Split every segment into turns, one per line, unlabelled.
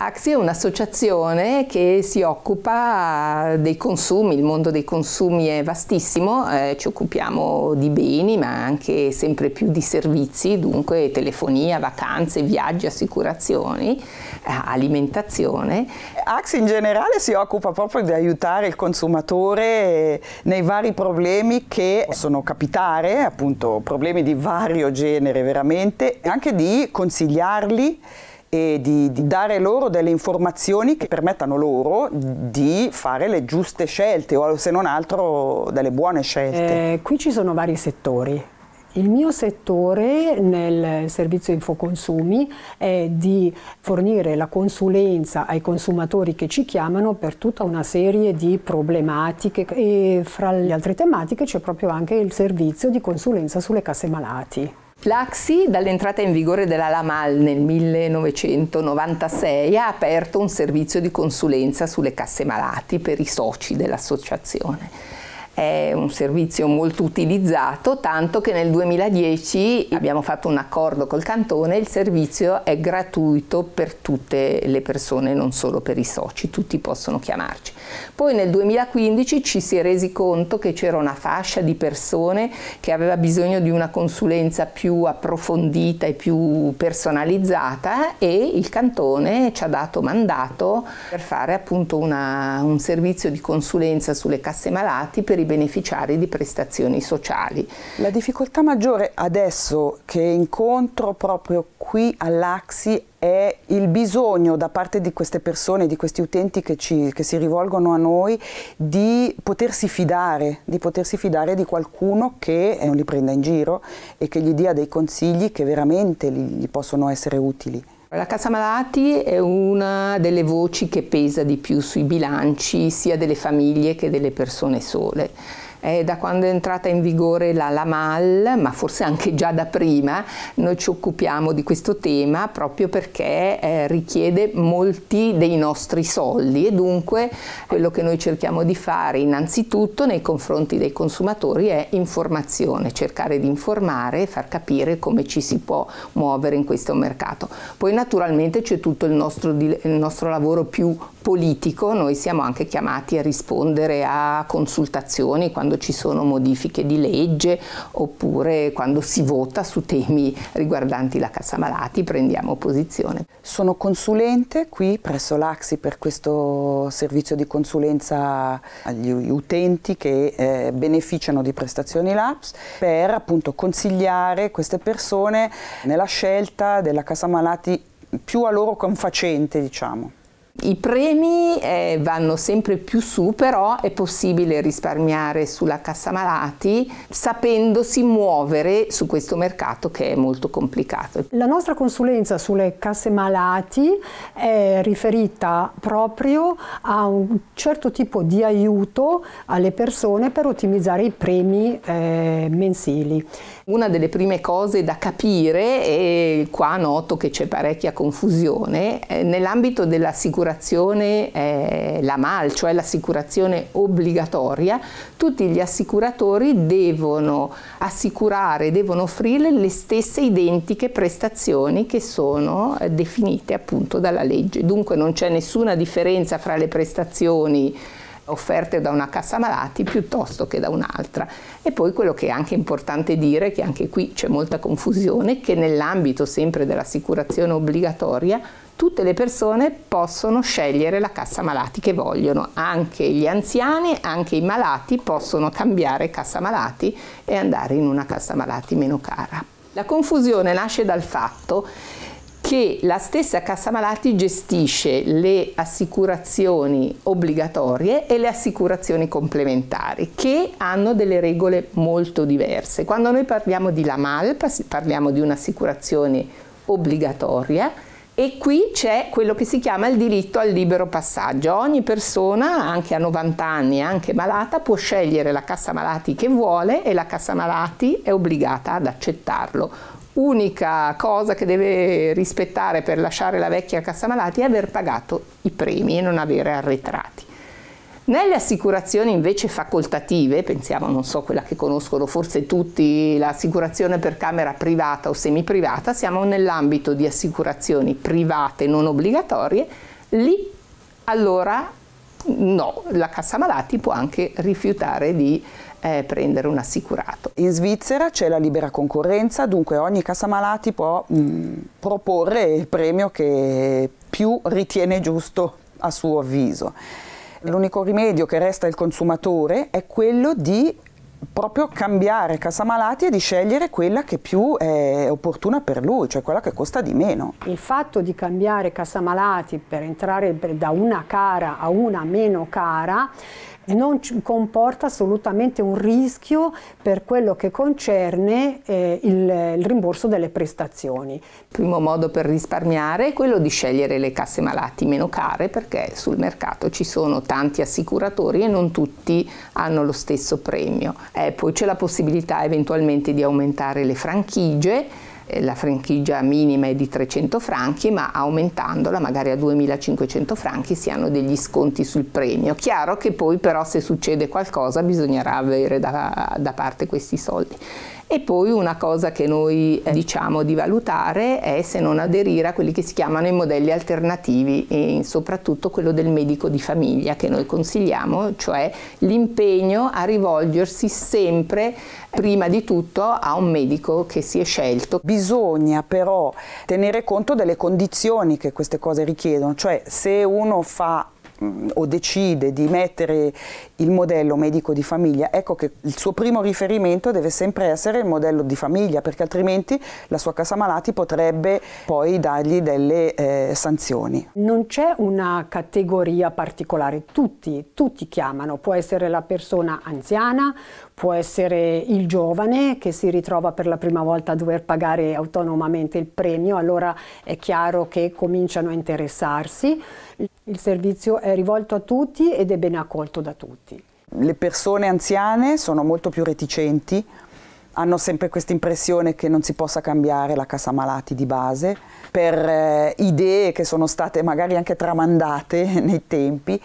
Axi è un'associazione che si occupa dei consumi, il mondo dei consumi è vastissimo, eh, ci occupiamo di beni ma anche sempre più di servizi, dunque telefonia, vacanze, viaggi, assicurazioni, eh, alimentazione. Axi in generale si occupa proprio di aiutare il consumatore
eh, nei vari problemi che possono capitare, appunto problemi di vario genere veramente, e anche di consigliarli e di, di, dare loro delle informazioni che permettano loro di fare le giuste scelte o se
non altro delle buone scelte. Eh, qui ci sono vari settori. Il mio settore nel servizio Infoconsumi è di fornire la consulenza ai consumatori che ci chiamano per tutta una serie di problematiche e fra le altre tematiche c'è proprio anche il servizio di consulenza sulle casse malati.
Plaxi, dall'entrata in vigore della Lamal nel 1996, ha aperto un servizio di consulenza sulle casse malati per i soci dell'associazione è un servizio molto utilizzato, tanto che nel 2010 abbiamo fatto un accordo col cantone, il servizio è gratuito per tutte le persone, non solo per i soci, tutti possono chiamarci. Poi nel 2015 ci si è resi conto che c'era una fascia di persone che aveva bisogno di una consulenza più approfondita e più personalizzata e il cantone ci ha dato mandato per fare appunto una, un servizio di consulenza sulle casse malati per i beneficiari di prestazioni sociali. La difficoltà maggiore adesso
che incontro proprio qui all'Axi è il bisogno da parte di queste persone, di questi utenti che, ci, che si rivolgono a noi, di potersi fidare, di potersi fidare di qualcuno che non li prenda in giro e che gli dia
dei consigli che veramente gli, gli possono essere utili. La Casa Malati è una delle voci che pesa di più sui bilanci sia delle famiglie che delle persone sole eh, da quando è entrata in vigore la LAMAL, ma forse anche già da prima, noi ci occupiamo di questo tema proprio perché eh, richiede molti dei nostri soldi e dunque quello che noi cerchiamo di fare innanzitutto nei confronti dei consumatori è informazione, cercare di informare e far capire come ci si può muovere in questo mercato. Poi naturalmente c'è tutto il nostro, il nostro lavoro più politico noi siamo anche chiamati a rispondere a consultazioni quando ci sono modifiche di legge oppure quando si vota su temi riguardanti la Cassa Malati prendiamo posizione. Sono consulente
qui presso l'Axi per questo servizio di consulenza agli utenti che eh, beneficiano di prestazioni LAPS per appunto consigliare queste persone nella scelta della Cassa Malati più a loro confacente
diciamo. I premi eh, vanno sempre più su, però è possibile risparmiare sulla cassa malati sapendosi muovere su questo mercato che è molto complicato.
La nostra consulenza sulle casse malati è riferita proprio a un certo tipo di aiuto alle
persone per ottimizzare i premi eh, mensili. Una delle prime cose da capire, e qua noto che c'è parecchia confusione, eh, nell'ambito dell'assicurazione l'assicurazione, eh, la MAL, cioè l'assicurazione obbligatoria, tutti gli assicuratori devono assicurare, devono offrire le stesse identiche prestazioni che sono eh, definite appunto dalla legge. Dunque non c'è nessuna differenza fra le prestazioni offerte da una cassa malati piuttosto che da un'altra. E poi quello che è anche importante dire, che anche qui c'è molta confusione, che nell'ambito sempre dell'assicurazione obbligatoria tutte le persone possono scegliere la cassa malati che vogliono, anche gli anziani, anche i malati possono cambiare cassa malati e andare in una cassa malati meno cara. La confusione nasce dal fatto che la stessa Cassa Malati gestisce le assicurazioni obbligatorie e le assicurazioni complementari che hanno delle regole molto diverse. Quando noi parliamo di Lamal parliamo di un'assicurazione obbligatoria e qui c'è quello che si chiama il diritto al libero passaggio. Ogni persona, anche a 90 anni, anche malata, può scegliere la cassa malati che vuole e la cassa malati è obbligata ad accettarlo unica cosa che deve rispettare per lasciare la vecchia cassa malati è aver pagato i premi e non avere arretrati. Nelle assicurazioni invece facoltative, pensiamo, non so, quella che conoscono forse tutti, l'assicurazione per camera privata o semiprivata, siamo nell'ambito di assicurazioni private non obbligatorie, lì allora No, la cassa malati può anche rifiutare di eh, prendere un assicurato. In Svizzera c'è la libera concorrenza, dunque
ogni cassa malati può mh, mm, proporre il premio che più ritiene giusto a suo avviso. L'unico rimedio che resta al consumatore è quello di proprio cambiare casa malati e di scegliere quella che più è opportuna per lui, cioè quella che costa di meno.
Il fatto di cambiare casa malati per entrare da una cara a una meno cara non comporta assolutamente un rischio per quello che concerne eh, il, il
rimborso delle prestazioni. Il primo modo per risparmiare è quello di scegliere le casse malati meno care perché sul mercato ci sono tanti assicuratori e non tutti hanno lo stesso premio. Eh, poi c'è la possibilità eventualmente di aumentare le franchigie eh, la franchigia minima è di 300 franchi, ma aumentandola magari a 2500 franchi si hanno degli sconti sul premio. Chiaro che poi però se succede qualcosa bisognerà avere da, da parte questi soldi. E poi una cosa che noi eh, diciamo di valutare è se non aderire a quelli che si chiamano i modelli alternativi e soprattutto quello del medico di famiglia che noi consigliamo, cioè l'impegno a rivolgersi sempre prima di tutto a un medico che si è
scelto. Bisogna però tenere conto delle condizioni che queste cose richiedono, cioè se uno fa Mm, o decide di mettere il modello medico di famiglia, ecco che il suo primo riferimento deve sempre essere il modello di famiglia, perché altrimenti la sua casa malati potrebbe poi dargli delle eh, sanzioni.
Non c'è una categoria particolare, tutti, tutti chiamano, può essere la persona anziana, Può essere il giovane che si ritrova per la prima volta a dover pagare autonomamente il premio, allora è chiaro che cominciano a interessarsi. Il servizio è rivolto a tutti ed è ben accolto da tutti. Le persone anziane sono molto più reticenti
hanno sempre questa impressione che non si possa cambiare la casa malati di base per eh, idee che sono state magari anche tramandate nei tempi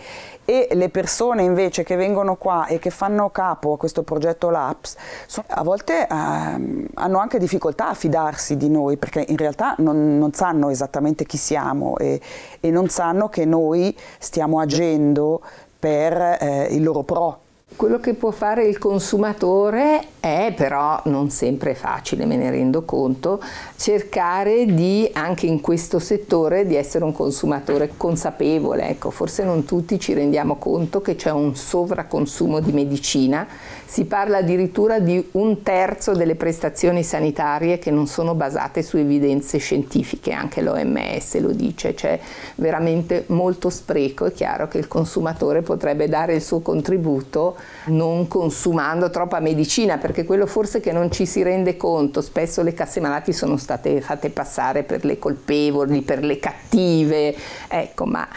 e le persone invece che vengono qua e che fanno capo a questo progetto LAPS so, a volte eh, hanno anche difficoltà a fidarsi di noi perché in realtà non, non sanno esattamente chi siamo e, e, non sanno che noi stiamo agendo per eh, il loro pro quello
che può fare il consumatore è però non sempre facile, me ne rendo conto, cercare di, anche in questo settore, di essere un consumatore consapevole. Ecco, forse non tutti ci rendiamo conto che c'è un sovraconsumo di medicina si parla addirittura di un terzo delle prestazioni sanitarie che non sono basate su evidenze scientifiche, anche l'OMS lo dice, c'è veramente molto spreco, è chiaro che il consumatore potrebbe dare il suo contributo non consumando troppa medicina, perché quello forse che non ci si rende conto, spesso le casse malati sono state fatte passare per le colpevoli, per le cattive, ecco, ma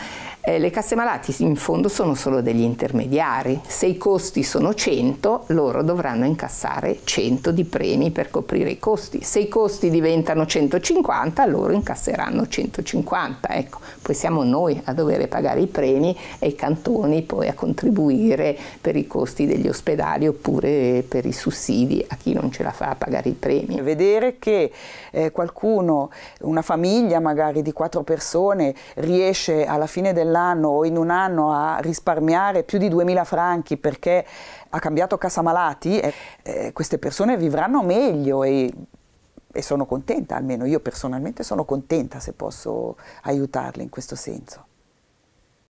eh, le casse malati in fondo sono solo degli intermediari, se i costi sono 100 loro dovranno incassare 100 di premi per coprire i costi, se i costi diventano 150 loro incasseranno 150, ecco. poi siamo noi a dover pagare i premi e i cantoni poi a contribuire per i costi degli ospedali oppure per i sussidi a chi non ce la fa a pagare i premi.
Vedere che eh, qualcuno, una famiglia magari di quattro persone riesce alla fine dell'anno all'anno o in un anno a risparmiare più di 2.000 franchi perché ha cambiato casa malati, eh, eh, queste persone vivranno meglio e, e sono contenta, almeno io personalmente sono contenta se posso aiutarle in questo senso.